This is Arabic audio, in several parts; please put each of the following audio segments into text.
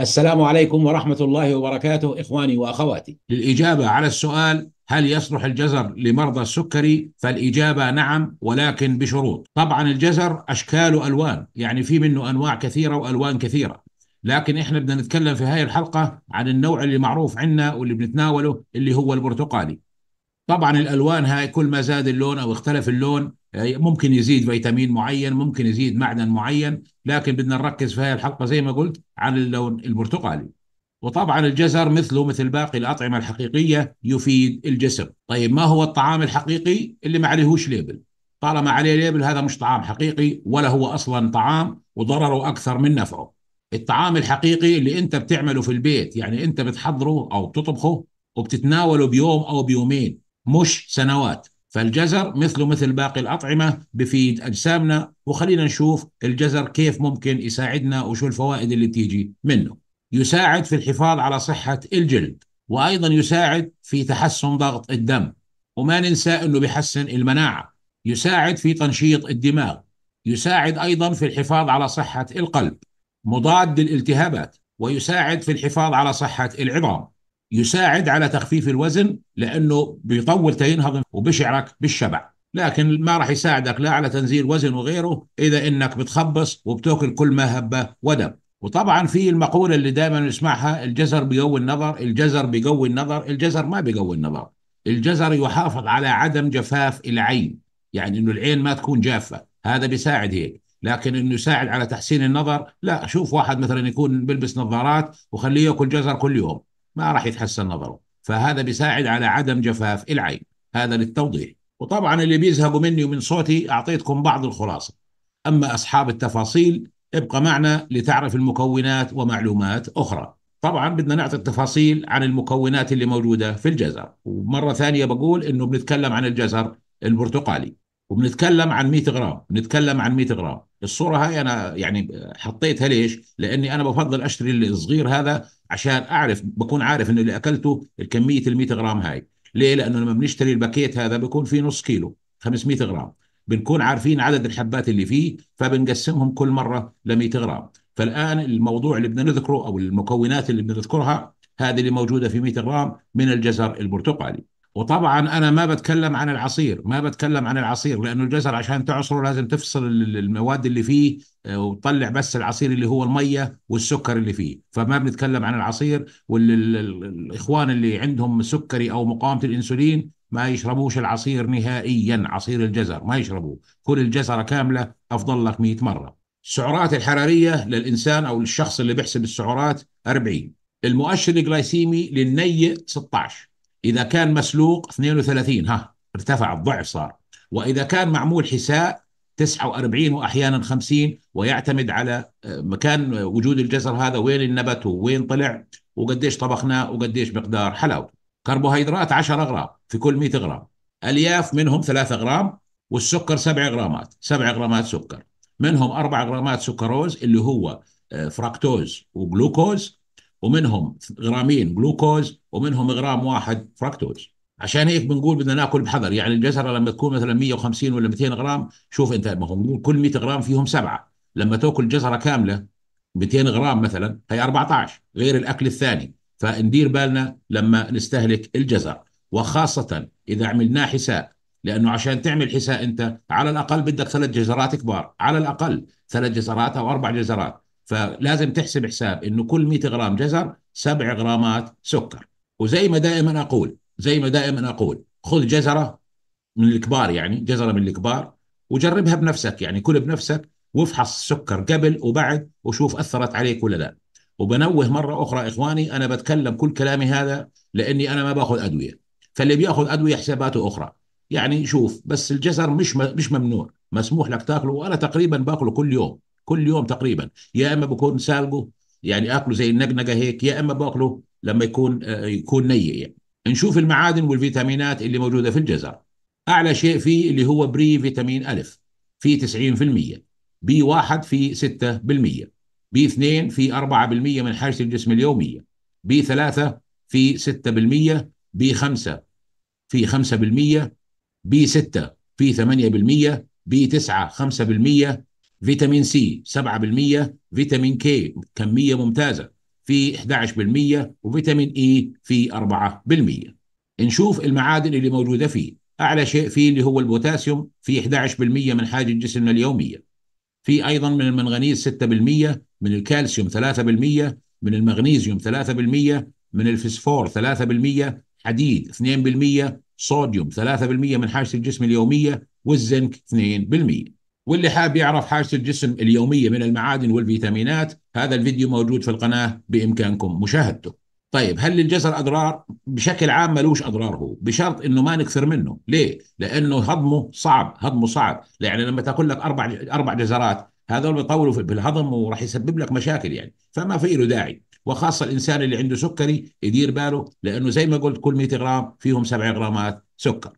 السلام عليكم ورحمة الله وبركاته إخواني وأخواتي للإجابة على السؤال هل يصلح الجزر لمرضى السكري فالإجابة نعم ولكن بشروط طبعا الجزر أشكال وألوان يعني في منه أنواع كثيرة وألوان كثيرة لكن احنا بدنا نتكلم في هذه الحلقة عن النوع اللي معروف عندنا واللي بنتناوله اللي هو البرتقالي طبعا الألوان هاي كل ما زاد اللون أو اختلف اللون ممكن يزيد فيتامين معين ممكن يزيد معدن معين لكن بدنا نركز في هذه الحلقة زي ما قلت عن اللون البرتقالي وطبعا الجزر مثله مثل باقي الأطعمة الحقيقية يفيد الجسم طيب ما هو الطعام الحقيقي اللي ما عليهوش ليبل طالما عليه ليبل هذا مش طعام حقيقي ولا هو أصلا طعام وضرره أكثر من نفعه الطعام الحقيقي اللي انت بتعمله في البيت يعني انت بتحضره او بتطبخه وبتتناوله بيوم او بيومين مش سنوات فالجزر مثله مثل باقي الأطعمة بفيد أجسامنا وخلينا نشوف الجزر كيف ممكن يساعدنا وشو الفوائد اللي تيجي منه يساعد في الحفاظ على صحة الجلد وأيضا يساعد في تحسن ضغط الدم وما ننسى أنه بيحسن المناعة يساعد في تنشيط الدماغ يساعد أيضا في الحفاظ على صحة القلب مضاد للالتهابات ويساعد في الحفاظ على صحة العظام يساعد على تخفيف الوزن لانه بيطول تينهضم وبشعرك بالشبع لكن ما راح يساعدك لا على تنزيل وزن وغيره اذا انك بتخبص وبتاكل كل ما هب ودب وطبعا في المقوله اللي دائما نسمعها الجزر بيقوي النظر الجزر بيقوي النظر الجزر ما بيقوي النظر الجزر يحافظ على عدم جفاف العين يعني انه العين ما تكون جافه هذا بيساعد هيك لكن انه يساعد على تحسين النظر لا شوف واحد مثلا يكون بيلبس نظارات وخليه ياكل جزر كل يوم ما راح يتحسن نظره فهذا بيساعد على عدم جفاف العين هذا للتوضيح وطبعا اللي بيزهقوا مني ومن صوتي أعطيتكم بعض الخلاصة أما أصحاب التفاصيل ابقى معنا لتعرف المكونات ومعلومات أخرى طبعا بدنا نعطي التفاصيل عن المكونات اللي موجودة في الجزر ومرة ثانية بقول أنه بنتكلم عن الجزر البرتقالي وبنتكلم عن 100 غرام بنتكلم عن 100 غرام الصوره هاي انا يعني حطيتها ليش لاني انا بفضل اشتري الصغير هذا عشان اعرف بكون عارف انه اللي اكلته الكميه ال 100 غرام هاي ليه لانه لما بنشتري الباكيت هذا بيكون فيه نص كيلو 500 غرام بنكون عارفين عدد الحبات اللي فيه فبنقسمهم كل مره ل 100 غرام فالان الموضوع اللي بدنا نذكره او المكونات اللي بنذكرها هذه اللي موجوده في 100 غرام من الجزر البرتقالي وطبعا انا ما بتكلم عن العصير ما بتكلم عن العصير لانه الجزر عشان تعصره لازم تفصل المواد اللي فيه آه، وتطلع بس العصير اللي هو الميه والسكر اللي فيه فما بنتكلم عن العصير والاخوان اللي عندهم سكري او مقاومه الانسولين ما يشربوش العصير نهائيا عصير الجزر ما يشربوه كل الجزره كامله افضل لك 100 مره السعرات الحراريه للانسان او للشخص اللي بيحسب السعرات 40 المؤشر الجلايسيمي للني 16 إذا كان مسلوق 32 ها ارتفع الضعف صار وإذا كان معمول حساء 49 وأحيانا 50 ويعتمد على آه، مكان وجود الجزر هذا وين النبت وين طلع وقديش طبخناه وقديش مقدار حلاوته كربوهيدرات 10 غرام في كل 100 غرام الياف منهم 3 غرام والسكر 7 غرامات 7 غرامات سكر منهم 4 غرامات سكروز اللي هو آه، فراكتوز وجلوكوز ومنهم غرامين جلوكوز ومنهم غرام واحد فركتوز عشان هيك بنقول بدنا ناكل بحذر يعني الجزره لما تكون مثلا 150 ولا 200 غرام شوف انت ما هو بنقول كل 100 غرام فيهم سبعه لما تاكل جزره كامله 200 غرام مثلا هي 14 غير الاكل الثاني فندير بالنا لما نستهلك الجزر وخاصه اذا عملناه حساء لانه عشان تعمل حساء انت على الاقل بدك ثلاث جزرات كبار على الاقل ثلاث جزرات او اربع جزرات فلازم تحسب حساب انه كل 100 غرام جزر 7 غرامات سكر وزي ما دائما اقول زي ما دائما اقول خذ جزره من الكبار يعني جزره من الكبار وجربها بنفسك يعني كل بنفسك وافحص السكر قبل وبعد وشوف اثرت عليك ولا لا وبنوه مره اخرى اخواني انا بتكلم كل كلامي هذا لاني انا ما باخذ ادويه فاللي بياخذ ادويه حساباته اخرى يعني شوف بس الجزر مش مش ممنوع مسموح لك تاكله وانا تقريبا باكله كل يوم كل يوم تقريبا يا اما بكون سالقه يعني اكله زي النقنقه هيك يا اما باكله لما يكون آه، يكون نيء يعني. نشوف المعادن والفيتامينات اللي موجوده في الجزر اعلى شيء فيه اللي هو بري فيتامين الف في 90% بي 1 في 6% بي 2 في 4% من حاجه الجسم اليوميه بي 3 في 6% بي 5 في 5% بي 6 في 8% بي 9 5% فيتامين سي 7% فيتامين كي كميه ممتازه في 11% وفيتامين اي في 4% نشوف المعادن اللي موجوده فيه اعلى شيء فيه اللي هو البوتاسيوم في 11% من حاجه جسمنا اليوميه في ايضا من المنغنيز 6% من الكالسيوم 3% من المغنيزيوم 3% من الفسفور 3% حديد 2% صوديوم 3% من حاجه الجسم اليوميه والزنك 2% واللي حاب يعرف حاجة الجسم اليومية من المعادن والفيتامينات هذا الفيديو موجود في القناة بإمكانكم مشاهدته طيب هل للجزر أضرار؟ بشكل عام ملوش أضرار هو بشرط إنه ما نكثر منه ليه؟ لأنه هضمه صعب هضمه صعب يعني لما تاكل لك أربع أربع جزرات هذول بيطولوا في الهضم وراح يسبب لك مشاكل يعني فما في له داعي وخاصة الإنسان اللي عنده سكري يدير باله لأنه زي ما قلت كل 100 غرام فيهم 7 غرامات سكر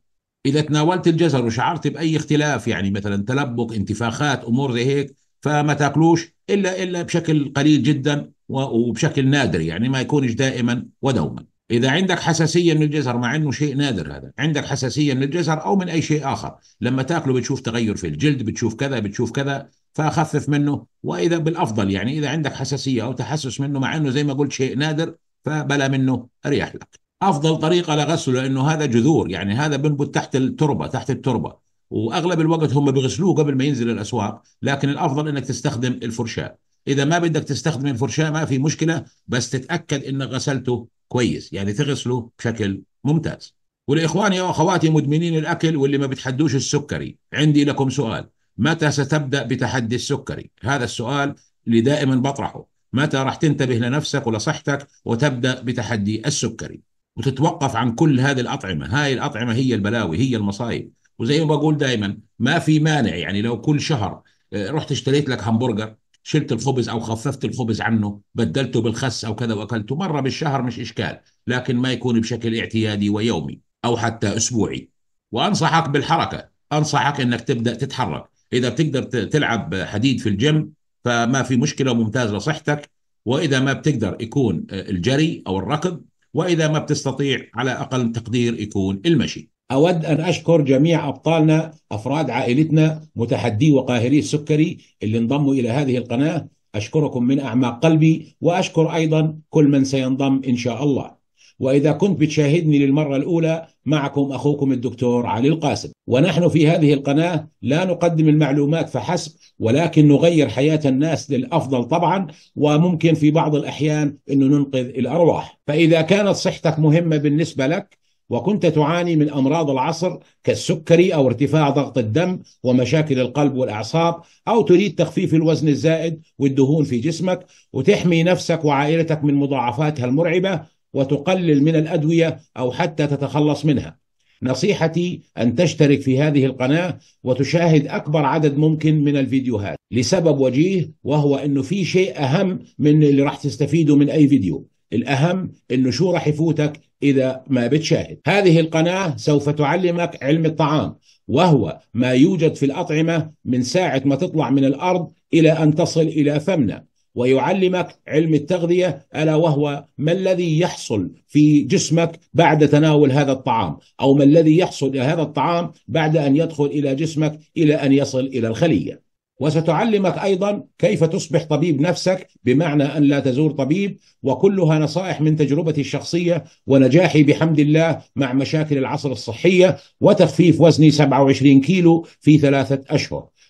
اذا تناولت الجزر وشعرت باي اختلاف يعني مثلا تلبق انتفاخات امور زي هيك فما تاكلوش الا الا بشكل قليل جدا وبشكل نادر يعني ما يكونش دائما ودوما اذا عندك حساسيه من الجزر مع انه شيء نادر هذا عندك حساسيه من الجزر او من اي شيء اخر لما تاكله بتشوف تغير في الجلد بتشوف كذا بتشوف كذا فخفف منه واذا بالافضل يعني اذا عندك حساسيه او تحسس منه مع انه زي ما قلت شيء نادر فبلا منه اريح لك افضل طريقه لغسله لانه هذا جذور يعني هذا بنبت تحت التربه تحت التربه واغلب الوقت هم بيغسلوه قبل ما ينزل الاسواق لكن الافضل انك تستخدم الفرشاه اذا ما بدك تستخدم الفرشاه ما في مشكله بس تتاكد انك غسلته كويس يعني تغسله بشكل ممتاز ولاخواني واخواتي مدمنين الاكل واللي ما بتحدوش السكري عندي لكم سؤال متى ستبدا بتحدي السكري هذا السؤال اللي دائما بطرحه متى راح تنتبه لنفسك ولصحتك وتبدا بتحدي السكري وتتوقف عن كل هذه الأطعمة هاي الأطعمة هي البلاوي هي المصايب وزي ما بقول دائما ما في مانع يعني لو كل شهر آه، رحت اشتريت لك همبرجر شلت الخبز او خففت الخبز عنه بدلته بالخس او كذا واكلته مره بالشهر مش اشكال لكن ما يكون بشكل اعتيادي ويومي او حتى اسبوعي وانصحك بالحركه انصحك انك تبدا تتحرك اذا بتقدر تلعب حديد في الجيم فما في مشكله وممتاز لصحتك واذا ما بتقدر يكون آه، الجري او الركض واذا ما بتستطيع على اقل تقدير يكون المشي. اود ان اشكر جميع ابطالنا افراد عائلتنا متحدي وقاهري السكري اللي انضموا الى هذه القناه اشكركم من اعماق قلبي واشكر ايضا كل من سينضم ان شاء الله. وإذا كنت بتشاهدني للمرة الأولى معكم أخوكم الدكتور علي القاسم ونحن في هذه القناة لا نقدم المعلومات فحسب ولكن نغير حياة الناس للأفضل طبعا وممكن في بعض الأحيان أنه ننقذ الأرواح فإذا كانت صحتك مهمة بالنسبة لك وكنت تعاني من امراض العصر كالسكري او ارتفاع ضغط الدم ومشاكل القلب والاعصاب او تريد تخفيف الوزن الزائد والدهون في جسمك وتحمي نفسك وعائلتك من مضاعفاتها المرعبه وتقلل من الادويه او حتى تتخلص منها. نصيحتي ان تشترك في هذه القناه وتشاهد اكبر عدد ممكن من الفيديوهات لسبب وجيه وهو انه في شيء اهم من اللي راح تستفيده من اي فيديو. الأهم أنه شو راح يفوتك إذا ما بتشاهد هذه القناة سوف تعلمك علم الطعام وهو ما يوجد في الأطعمة من ساعة ما تطلع من الأرض إلى أن تصل إلى فمنا ويعلمك علم التغذية ألا وهو ما الذي يحصل في جسمك بعد تناول هذا الطعام أو ما الذي يحصل إلى هذا الطعام بعد أن يدخل إلى جسمك إلى أن يصل إلى الخلية وستعلمك ايضا كيف تصبح طبيب نفسك بمعنى ان لا تزور طبيب وكلها نصائح من تجربتي الشخصيه ونجاحي بحمد الله مع مشاكل العصر الصحيه وتخفيف وزني 27 كيلو في ثلاثه اشهر.